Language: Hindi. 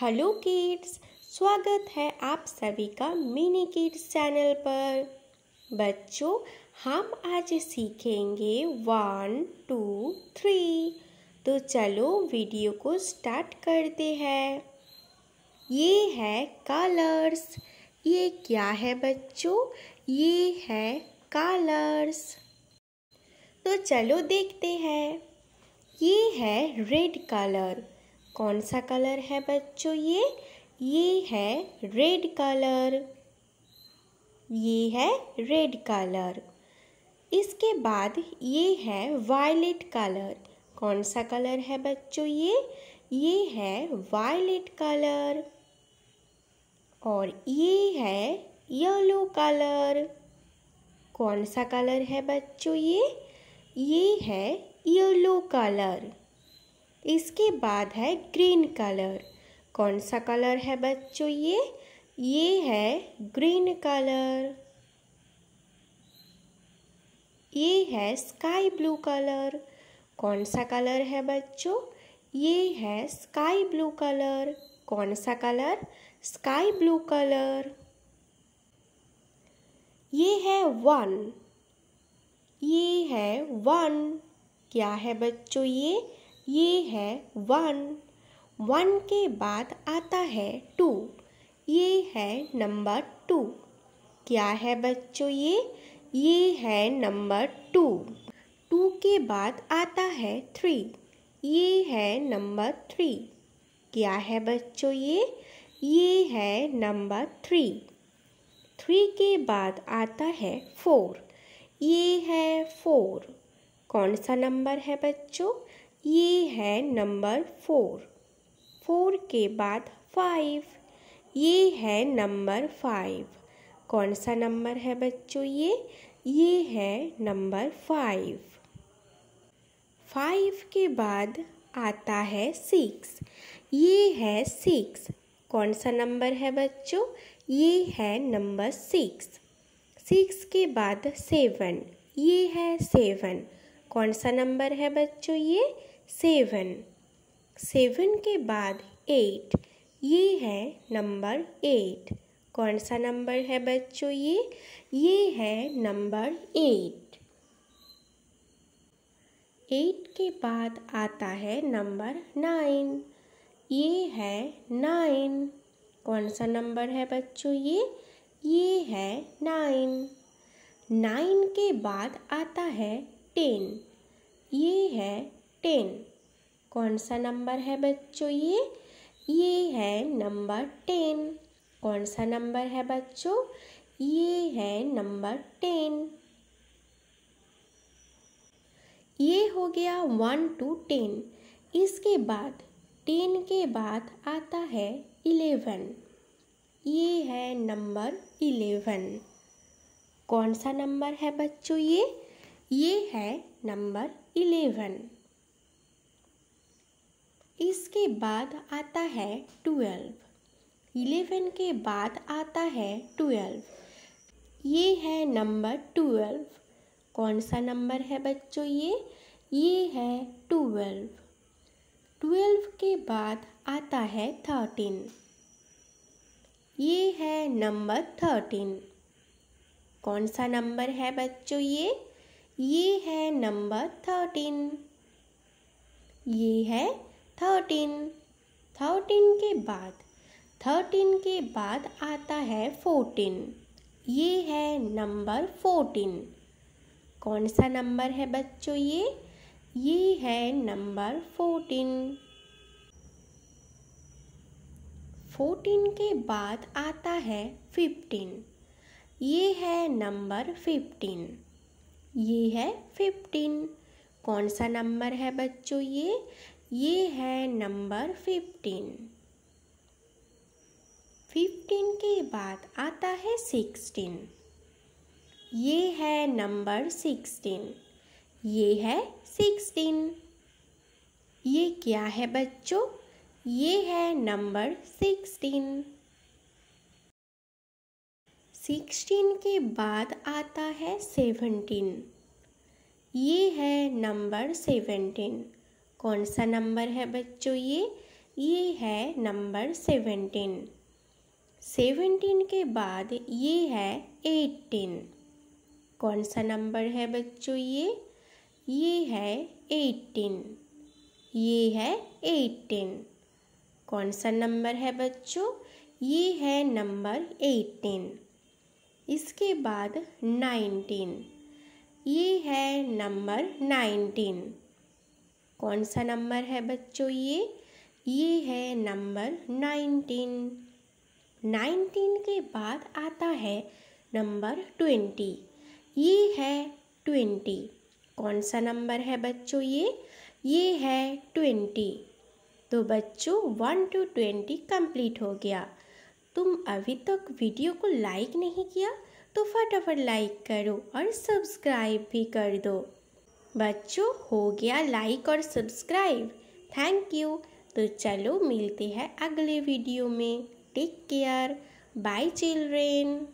हेलो किड्स स्वागत है आप सभी का मिनी किड्स चैनल पर बच्चों हम आज सीखेंगे वन टू थ्री तो चलो वीडियो को स्टार्ट करते हैं ये है कलर्स ये क्या है बच्चों ये है कलर्स तो चलो देखते हैं ये है रेड कलर कौन सा कलर है बच्चों ये ये है रेड कलर ये है रेड कलर इसके बाद ये है वायलेट कलर कौन सा कलर है बच्चों ये ये है वायलेट कलर और ये है येलो कलर कौन सा कलर है बच्चों ये ये है येलो कलर इसके बाद है ग्रीन कलर कौन सा कलर है बच्चों ये ये है ग्रीन कलर ये है स्काई ब्लू कलर कौन सा कलर है बच्चों ये है स्काई ब्लू कलर कौन सा कलर स्काई ब्लू कलर ये है वन ये है वन क्या है बच्चों ये ये है वन वन के बाद आता है टू ये है नंबर टू क्या है बच्चों ये ये है नंबर टू टू के बाद आता है थ्री ये है नंबर थ्री क्या है बच्चों ये ये है नंबर थ्री थ्री के बाद आता है फोर ये है फोर कौन सा नंबर है बच्चों ये है नंबर फोर फोर के बाद फाइव ये है नंबर फाइव कौन सा नंबर है बच्चों ये ये है नंबर फाइव फाइव के बाद आता है सिक्स ये है सिक्स कौन सा नंबर है बच्चों ये है नंबर सिक्स सिक्स के बाद सेवन ये है सेवन कौन सा नंबर है बच्चों ये सेवन सेवन के बाद एट ये है नंबर एट कौन सा नंबर है बच्चों ये ये है नंबर एट एट के बाद आता है नंबर नाइन ये है नाइन कौन सा नंबर है बच्चों ये ये है नाइन नाइन के बाद आता है टेन ये है टेन कौन सा नंबर है बच्चों ये ये है नंबर टेन कौन सा नंबर है बच्चों ये है नंबर टेन ये हो गया वन टू टेन इसके बाद टेन के बाद आता है इलेवन ये है नंबर इलेवन कौन सा नंबर है बच्चों ये ये है नंबर इलेवन इसके बाद आता है ट्वेल्व इलेवन के बाद आता है ट्वेल्व ये है नंबर ट्वेल्व कौन सा नंबर है बच्चों ये ये है ट्वेल्व ट्वेल्व के बाद आता है थर्टीन ये है नंबर थर्टीन कौन सा नंबर है बच्चों ये ये है नंबर थर्टीन ये है थर्टीन थर्टीन के बाद थर्टीन के बाद आता है फोर्टीन ये है नंबर फोर्टीन कौन सा नंबर है बच्चों ये ये है नंबर फोर्टीन फोर्टीन के बाद आता है फिफ्टीन ये है नंबर फिफ्टीन ये है फिफ्टीन कौन सा नंबर है बच्चों ये ये है नंबर फिफ्टीन फिफ्टीन के बाद आता है सिक्सटीन ये है नंबर सिक्सटीन ये है सिक्सटीन ये क्या है बच्चों ये है नंबर सिक्सटीन सिक्सटीन के बाद आता है सेवनटीन ये है नंबर सेवनटीन कौन सा नंबर है बच्चों ये ये है नंबर सेवेंटीन सेवेंटीन के बाद ये है एटीन कौन सा नंबर है बच्चों ये ये है एटीन ये है एटीन कौन सा नंबर है बच्चों ये है नंबर एटीन इसके बाद नाइनटीन ये है नंबर नाइनटीन कौन सा नंबर है बच्चों ये ये है नंबर नाइनटीन नाइनटीन के बाद आता है नंबर ट्वेंटी ये है ट्वेंटी कौन सा नंबर है बच्चों ये ये है ट्वेंटी तो बच्चों वन टू ट्वेंटी कंप्लीट हो गया तुम अभी तक वीडियो को लाइक नहीं किया तो फटाफट लाइक करो और सब्सक्राइब भी कर दो बच्चों हो गया लाइक और सब्सक्राइब थैंक यू तो चलो मिलते हैं अगले वीडियो में टेक केयर बाय चिल्ड्रेन